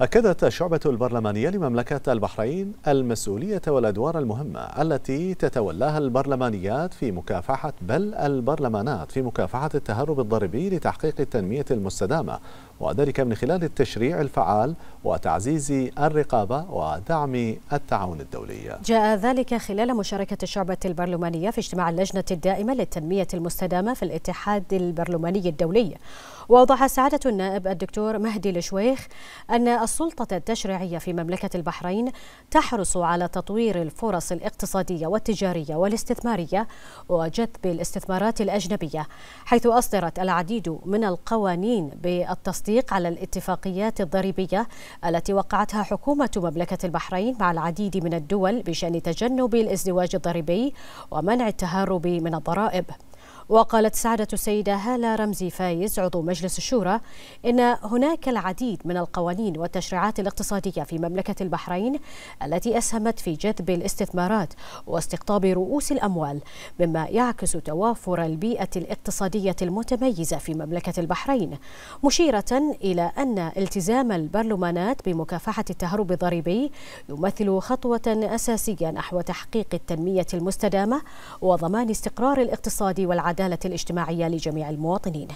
أكدت الشعبة البرلمانية لمملكة البحرين المسؤولية والأدوار المهمة التي تتولاها البرلمانيات في مكافحة بل البرلمانات في مكافحة التهرب الضريبي لتحقيق التنمية المستدامة وذلك من خلال التشريع الفعال وتعزيز الرقابة ودعم التعاون الدولي جاء ذلك خلال مشاركة الشعبة البرلمانية في اجتماع اللجنة الدائمة للتنمية المستدامة في الاتحاد البرلماني الدولي وأوضح سعادة النائب الدكتور مهدي الشويخ أن السلطة التشريعية في مملكة البحرين تحرص على تطوير الفرص الاقتصادية والتجارية والاستثمارية وجذب الاستثمارات الأجنبية حيث أصدرت العديد من القوانين بالتصديق التصديق على الاتفاقيات الضريبية التي وقعتها حكومة مملكة البحرين مع العديد من الدول بشأن تجنب الازدواج الضريبي ومنع التهرب من الضرائب وقالت سعادة السيدة هالة رمزي فايز عضو مجلس الشورى إن هناك العديد من القوانين والتشريعات الاقتصادية في مملكة البحرين التي أسهمت في جذب الاستثمارات واستقطاب رؤوس الأموال مما يعكس توافر البيئة الاقتصادية المتميزة في مملكة البحرين مشيرة إلى أن التزام البرلمانات بمكافحة التهرب الضريبي يمثل خطوة أساسية نحو تحقيق التنمية المستدامة وضمان استقرار الاقتصاد والعدالة والعدالة الاجتماعية لجميع المواطنين